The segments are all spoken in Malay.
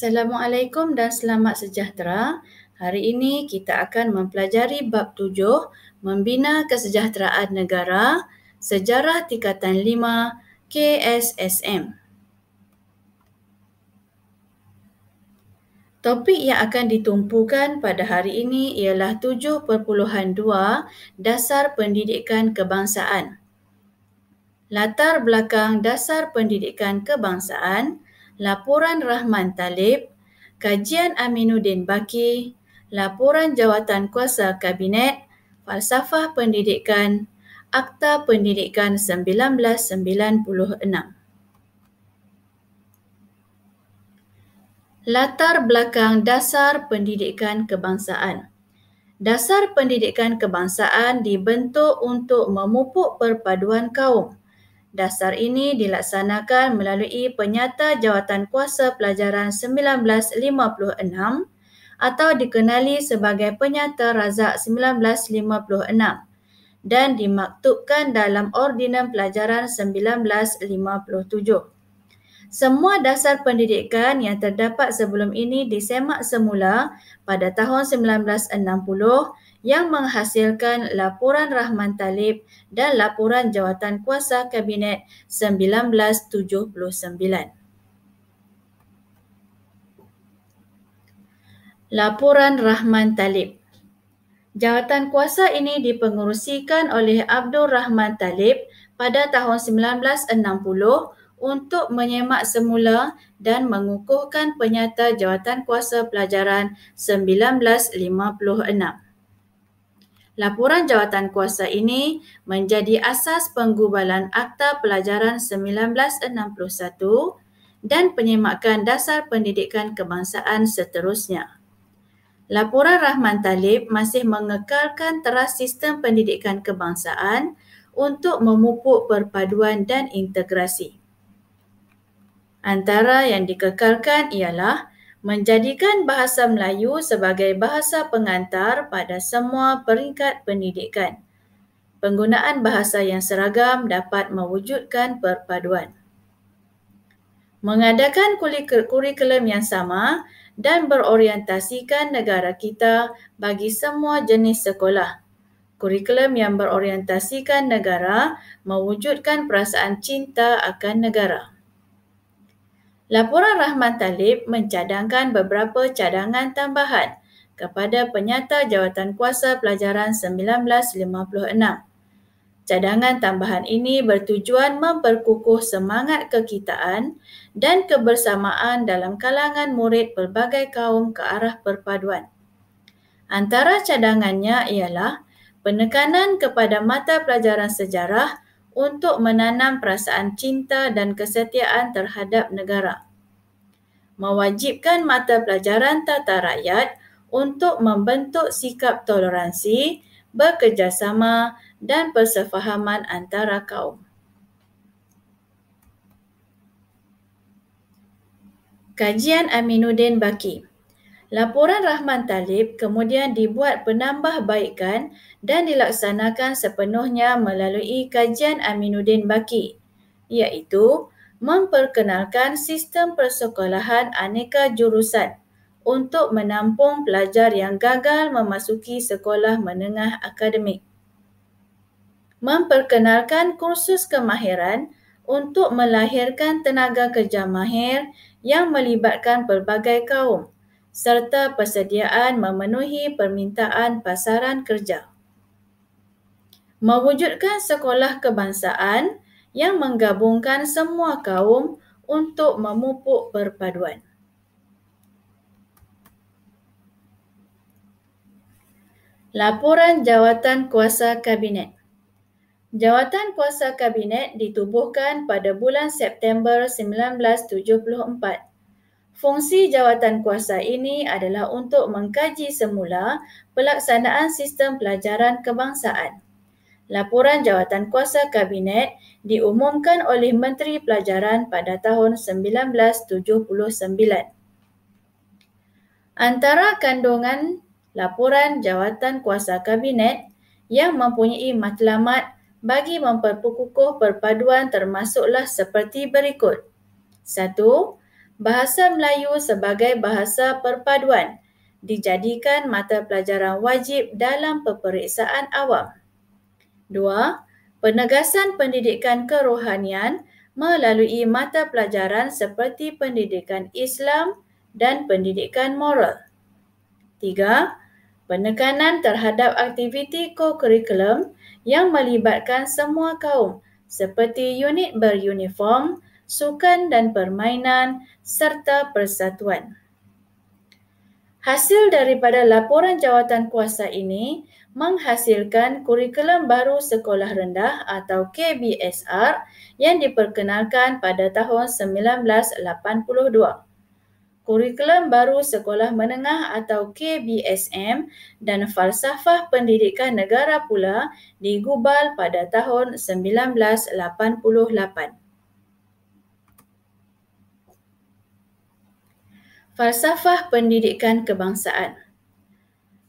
Assalamualaikum dan selamat sejahtera. Hari ini kita akan mempelajari bab tujuh, Membina Kesejahteraan Negara, Sejarah Tingkatan 5, KSSM. Topik yang akan ditumpukan pada hari ini ialah 7.2 Dasar Pendidikan Kebangsaan. Latar belakang dasar pendidikan kebangsaan Laporan Rahman Talib, Kajian Aminuddin Baki, Laporan Jawatan Kuasa Kabinet, Falsafah Pendidikan, Akta Pendidikan 1996. Latar belakang dasar pendidikan kebangsaan. Dasar pendidikan kebangsaan dibentuk untuk memupuk perpaduan kaum. Dasar ini dilaksanakan melalui penyata jawatan kuasa pelajaran 1956 atau dikenali sebagai penyata razak 1956 dan dimaktubkan dalam Ordinan Pelajaran 1957. Semua dasar pendidikan yang terdapat sebelum ini disemak semula pada tahun yang menghasilkan laporan Rahman Talib dan laporan jawatan kuasa kabinet 1979. Laporan Rahman Talib. Jawatan kuasa ini dipengerusikan oleh Abdul Rahman Talib pada tahun 1960 untuk menyemak semula dan mengukuhkan penyata jawatan kuasa pelajaran 1956. Laporan jawatan kuasa ini menjadi asas penggubalan Akta Pelajaran 1961 dan penyemakan dasar pendidikan kebangsaan seterusnya. Laporan Rahman Talib masih mengekalkan teras sistem pendidikan kebangsaan untuk memupuk perpaduan dan integrasi. Antara yang dikekalkan ialah menjadikan bahasa Melayu sebagai bahasa pengantar pada semua peringkat pendidikan. Penggunaan bahasa yang seragam dapat mewujudkan perpaduan. Mengadakan kurikulum yang sama dan berorientasikan negara kita bagi semua jenis sekolah. Kurikulum yang berorientasikan negara mewujudkan perasaan cinta akan negara laporan Rahman Talib mencadangkan beberapa cadangan tambahan kepada penyata jawatan kuasa pelajaran 1956. Cadangan tambahan ini bertujuan memperkukuh semangat kekitaan dan kebersamaan dalam kalangan murid pelbagai kaum ke arah perpaduan. Antara cadangannya ialah penekanan kepada mata pelajaran sejarah untuk menanam perasaan cinta dan kesetiaan terhadap negara. Mewajibkan mata pelajaran tata rakyat untuk membentuk sikap toleransi, bekerjasama dan persefahaman antara kaum. Kajian Aminuddin Bakim. Laporan Rahman Talib kemudian dibuat penambahbaikan dan dilaksanakan sepenuhnya melalui kajian Aminuddin Baki iaitu memperkenalkan sistem persekolahan aneka jurusan untuk menampung pelajar yang gagal memasuki sekolah menengah akademik. Memperkenalkan kursus kemahiran untuk melahirkan tenaga kerja mahir yang melibatkan pelbagai kaum serta persediaan memenuhi permintaan pasaran kerja. Mewujudkan sekolah kebangsaan yang menggabungkan semua kaum untuk memupuk perpaduan. Laporan Jawatan Kuasa Kabinet Jawatan Kuasa Kabinet ditubuhkan pada bulan September 1974 Fungsi jawatan kuasa ini adalah untuk mengkaji semula pelaksanaan sistem pelajaran kebangsaan. Laporan jawatan kuasa kabinet diumumkan oleh Menteri Pelajaran pada tahun 1979. Antara kandungan laporan jawatan kuasa kabinet yang mempunyai matlamat bagi memperkukuh perpaduan termasuklah seperti berikut. satu bahasa Melayu sebagai bahasa perpaduan dijadikan mata pelajaran wajib dalam peperiksaan awam. 2. Penegasan pendidikan kerohanian melalui mata pelajaran seperti pendidikan Islam dan pendidikan moral. 3. Penekanan terhadap aktiviti kokurikulum yang melibatkan semua kaum seperti unit beruniform, sukan dan permainan serta persatuan. Hasil daripada laporan jawatan kuasa ini menghasilkan kurikulum baru sekolah rendah atau KBSR yang diperkenalkan pada tahun 1982. Kurikulum baru sekolah menengah atau KBSM dan falsafah pendidikan negara pula digubal pada tahun 1988. Falsafah Pendidikan Kebangsaan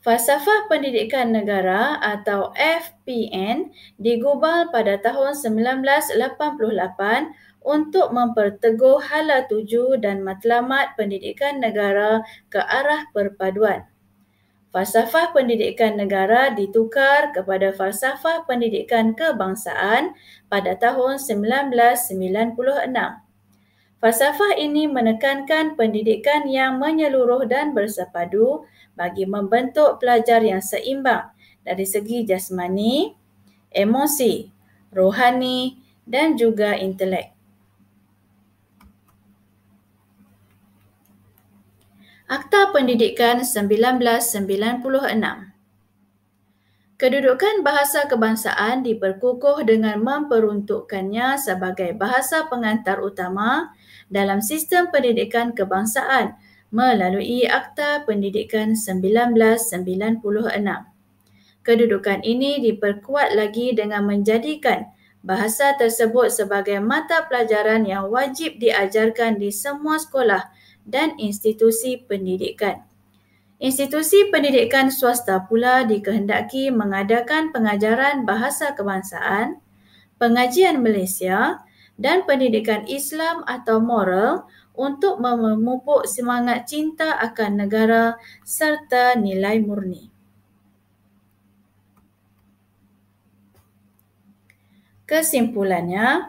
Falsafah Pendidikan Negara atau FPN digubal pada tahun 1988 untuk memperteguh hala tuju dan matlamat pendidikan negara ke arah perpaduan. Falsafah Pendidikan Negara ditukar kepada Falsafah Pendidikan Kebangsaan pada tahun 1996. Falsafah ini menekankan pendidikan yang menyeluruh dan bersepadu bagi membentuk pelajar yang seimbang dari segi jasmani, emosi, rohani dan juga intelek. Akta Pendidikan 1996 Kedudukan bahasa kebangsaan diperkukuh dengan memperuntukkannya sebagai bahasa pengantar utama dalam sistem pendidikan kebangsaan melalui Akta Pendidikan 1996. Kedudukan ini diperkuat lagi dengan menjadikan bahasa tersebut sebagai mata pelajaran yang wajib diajarkan di semua sekolah dan institusi pendidikan. Institusi pendidikan swasta pula dikehendaki mengadakan pengajaran bahasa kebangsaan, pengajian Malaysia dan pendidikan Islam atau moral untuk memupuk semangat cinta akan negara serta nilai murni. Kesimpulannya,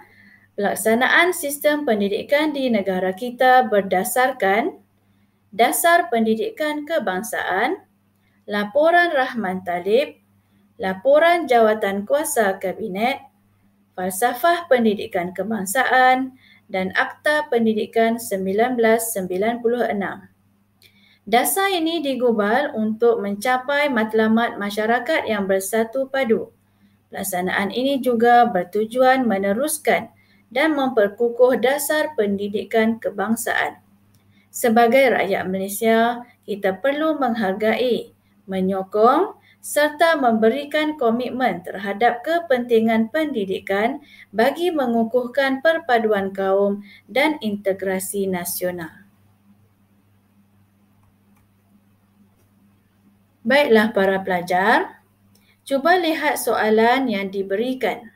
pelaksanaan sistem pendidikan di negara kita berdasarkan Dasar Pendidikan Kebangsaan, Laporan Rahman Talib, Laporan Jawatan Kuasa Kabinet, Falsafah Pendidikan Kebangsaan dan Akta Pendidikan 1996. Dasar ini digubal untuk mencapai matlamat masyarakat yang bersatu padu. Pelaksanaan ini juga bertujuan meneruskan dan memperkukuh dasar pendidikan kebangsaan. Sebagai rakyat Malaysia, kita perlu menghargai, menyokong serta memberikan komitmen terhadap kepentingan pendidikan bagi mengukuhkan perpaduan kaum dan integrasi nasional. Baiklah para pelajar, cuba lihat soalan yang diberikan.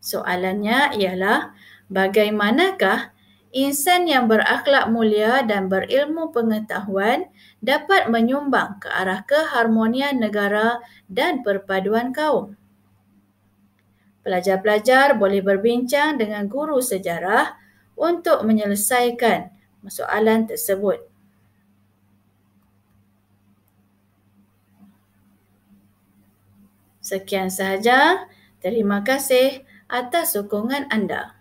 Soalannya ialah bagaimanakah insan yang berakhlak mulia dan berilmu pengetahuan dapat menyumbang ke arah keharmonian negara dan perpaduan kaum. Pelajar-pelajar boleh berbincang dengan guru sejarah untuk menyelesaikan soalan tersebut. Sekian sahaja. Terima kasih atas sokongan anda.